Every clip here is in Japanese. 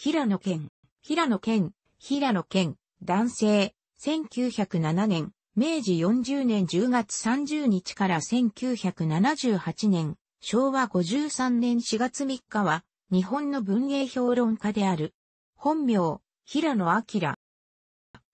平野県、平野県、平野県、男性、1907年、明治40年10月30日から1978年、昭和53年4月3日は、日本の文芸評論家である。本名、平野明。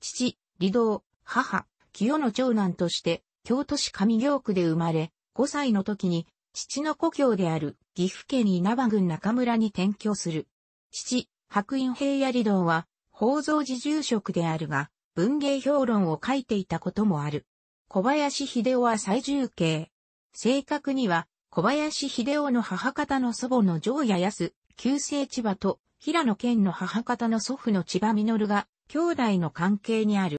父、離道、母、清の長男として、京都市上京区で生まれ、5歳の時に、父の故郷である岐阜県稲葉郡中村に転居する。父、白隠平野道は、宝蔵寺住職であるが、文芸評論を書いていたこともある。小林秀夫は最重慶。正確には、小林秀夫の母方の祖母の上野安、旧姓千葉と、平野県の母方の祖父の千葉実が、兄弟の関係にある。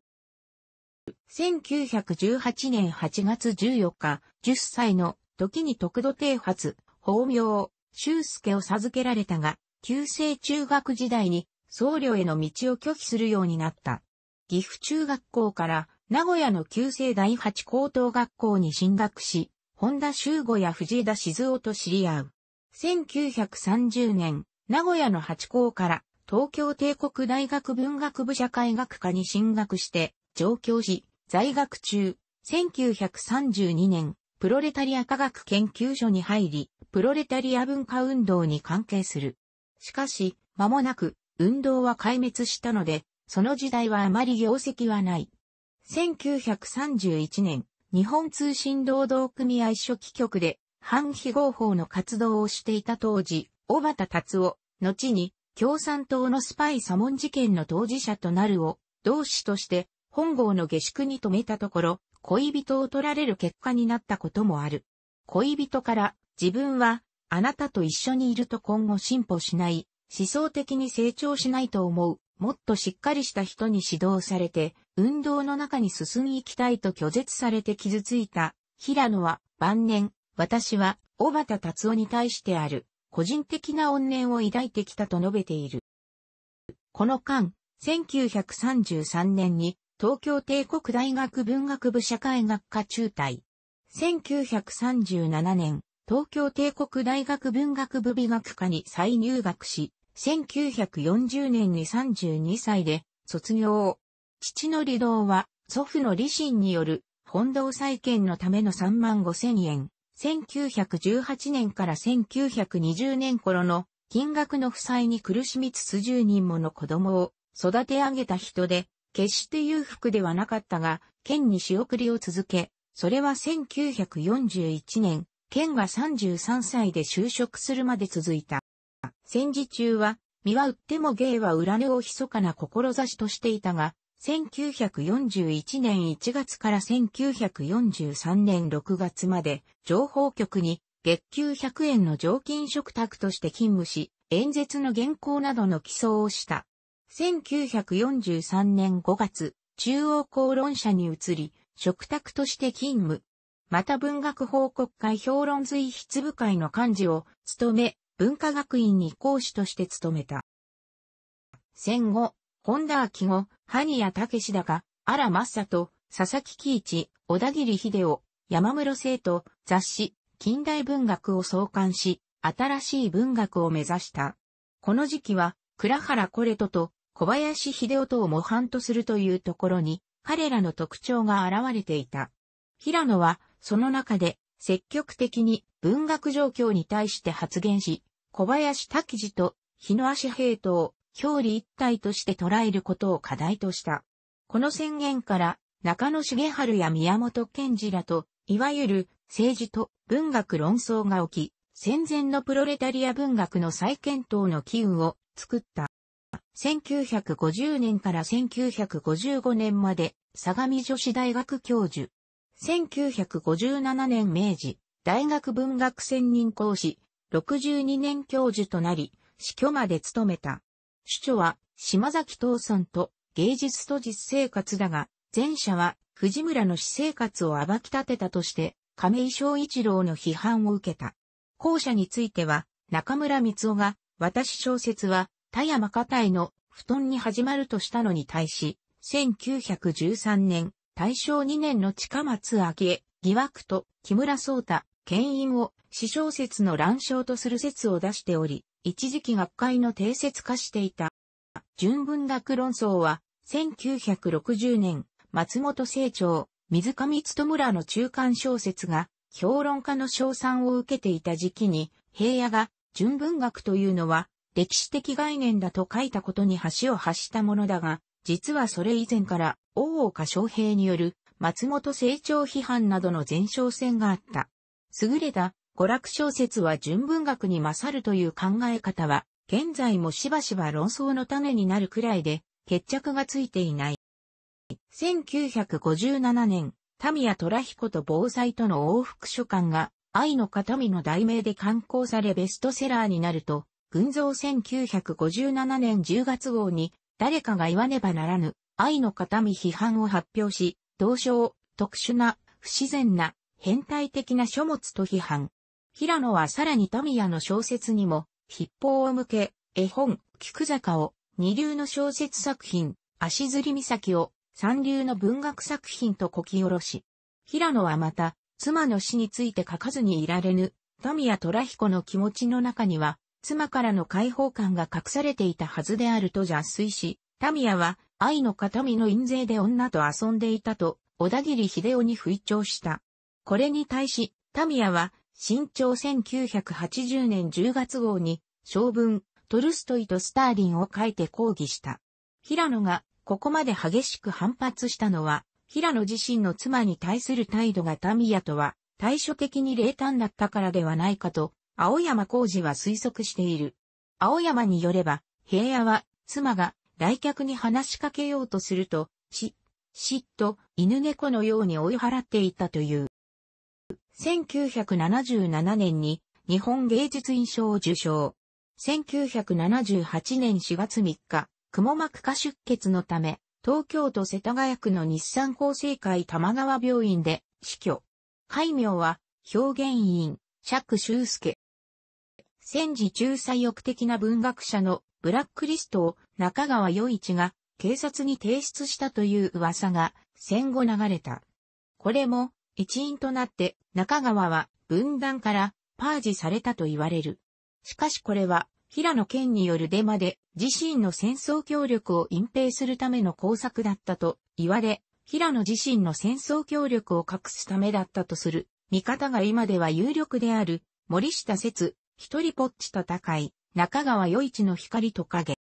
1918年8月14日、10歳の時に特土帝発、法名、修介を授けられたが、旧制中学時代に僧侶への道を拒否するようになった。岐阜中学校から名古屋の旧制第八高等学校に進学し、本田修吾や藤枝静夫と知り合う。1930年、名古屋の八高から東京帝国大学文学部社会学科に進学して、上京し、在学中、1932年、プロレタリア科学研究所に入り、プロレタリア文化運動に関係する。しかし、間もなく、運動は壊滅したので、その時代はあまり業績はない。1931年、日本通信労働組合初期局で、反非合法の活動をしていた当時、小畑達夫、後に、共産党のスパイ左門事件の当事者となるを、同志として、本郷の下宿に止めたところ、恋人を取られる結果になったこともある。恋人から、自分は、あなたと一緒にいると今後進歩しない、思想的に成長しないと思う、もっとしっかりした人に指導されて、運動の中に進み行きたいと拒絶されて傷ついた、平野は晩年、私は、小畑達夫に対してある、個人的な怨念を抱いてきたと述べている。この間、1933年に、東京帝国大学文学部社会学科中退。1937年、東京帝国大学文学部美学科に再入学し、1940年に32歳で卒業。父の離道は祖父の理心による本堂再建のための3万5千円。1918年から1920年頃の金額の負債に苦しみつつ10人もの子供を育て上げた人で、決して裕福ではなかったが、県に仕送りを続け、それは1941年、県が33歳で就職するまで続いた。戦時中は、身は売っても芸は売らぬを密かな志としていたが、1941年1月から1943年6月まで、情報局に月給100円の常勤食託として勤務し、演説の原稿などの起草をした。1943年5月、中央公論社に移り、食卓として勤務。また文学報告会評論随筆部会の幹事を務め、文化学院に講師として務めた。戦後、本田明後、萩谷武だが、荒正と、佐々木喜一、小田切秀夫、山室生と雑誌、近代文学を創刊し、新しい文学を目指した。この時期は、倉原コレトと小林秀夫とを模範とするというところに、彼らの特徴が現れていた。平野は、その中で積極的に文学状況に対して発言し、小林滝次と日野足平等、表裏一体として捉えることを課題とした。この宣言から中野茂春や宮本賢治らと、いわゆる政治と文学論争が起き、戦前のプロレタリア文学の再検討の機運を作った。1950年から1955年まで相模女子大学教授、1957年明治、大学文学専任講師、62年教授となり、死去まで務めた。主著は、島崎藤村と芸術と実生活だが、前者は藤村の私生活を暴き立てたとして、亀井翔一郎の批判を受けた。後者については、中村光夫が、私小説は、田山家体の布団に始まるとしたのに対し、1913年、大正2年の近松明恵、疑惑と木村聡太、牽引を死小説の乱象とする説を出しており、一時期学会の定説化していた。純文学論争は、1960年、松本清張、水上努らの中間小説が、評論家の賞賛を受けていた時期に、平野が、純文学というのは、歴史的概念だと書いたことに橋を発したものだが、実はそれ以前から、大岡昌平による松本成長批判などの前哨戦があった。優れた娯楽小説は純文学に勝るという考え方は、現在もしばしば論争の種になるくらいで、決着がついていない。1957年、タミヤヒ彦と防災との往復書簡が、愛の形見の題名で刊行されベストセラーになると、群像1957年10月号に、誰かが言わねばならぬ、愛の形見批判を発表し、同賞、特殊な、不自然な、変態的な書物と批判。平野はさらにタミヤの小説にも、筆法を向け、絵本、菊坂を、二流の小説作品、足摺岬を、三流の文学作品とこき下ろし。平野はまた、妻の死について書かずにいられぬ、タミヤ虎彦の気持ちの中には、妻からの解放感が隠されていたはずであると邪推し、タミヤは、愛の形見の印税で女と遊んでいたと、小田切秀夫に吹聴した。これに対し、タミヤは、新潮1980年10月号に、将軍、トルストイとスターリンを書いて抗議した。平野が、ここまで激しく反発したのは、平野自身の妻に対する態度がタミヤとは、対処的に冷淡だったからではないかと、青山浩二は推測している。青山によれば、平野は、妻が来客に話しかけようとすると、し、しっと犬猫のように追い払っていたという。1977年に日本芸術院賞を受賞。1978年4月3日、蜘も膜下出血のため、東京都世田谷区の日産厚生会玉川病院で死去。戒名は、表現委員、釈修介。戦時中左翼的な文学者のブラックリストを中川与一が警察に提出したという噂が戦後流れた。これも一因となって中川は分断からパージされたと言われる。しかしこれは平野県によるデマで自身の戦争協力を隠蔽するための工作だったと言われ、平野自身の戦争協力を隠すためだったとする見方が今では有力である森下節一人ぽっち戦い、中川余一の光と影。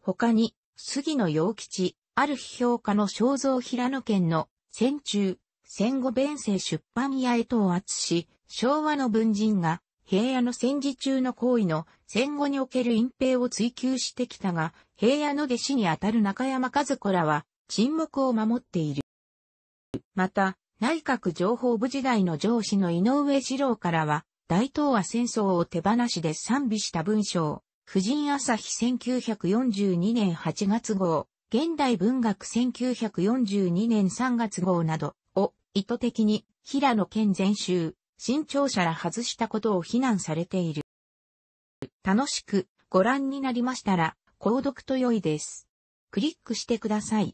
他に、杉野陽吉、ある批評家の肖像平野県の、戦中、戦後弁世出版屋へと圧し、昭和の文人が、平野の戦時中の行為の戦後における隠蔽を追求してきたが、平野の弟子にあたる中山和子らは沈黙を守っている。また、内閣情報部時代の上司の井上史郎からは、大東亜戦争を手放しで賛美した文章、婦人朝日1942年8月号、現代文学1942年3月号などを意図的に平野県全集、新潮社ら外したことを非難されている。楽しくご覧になりましたら、購読と良いです。クリックしてください。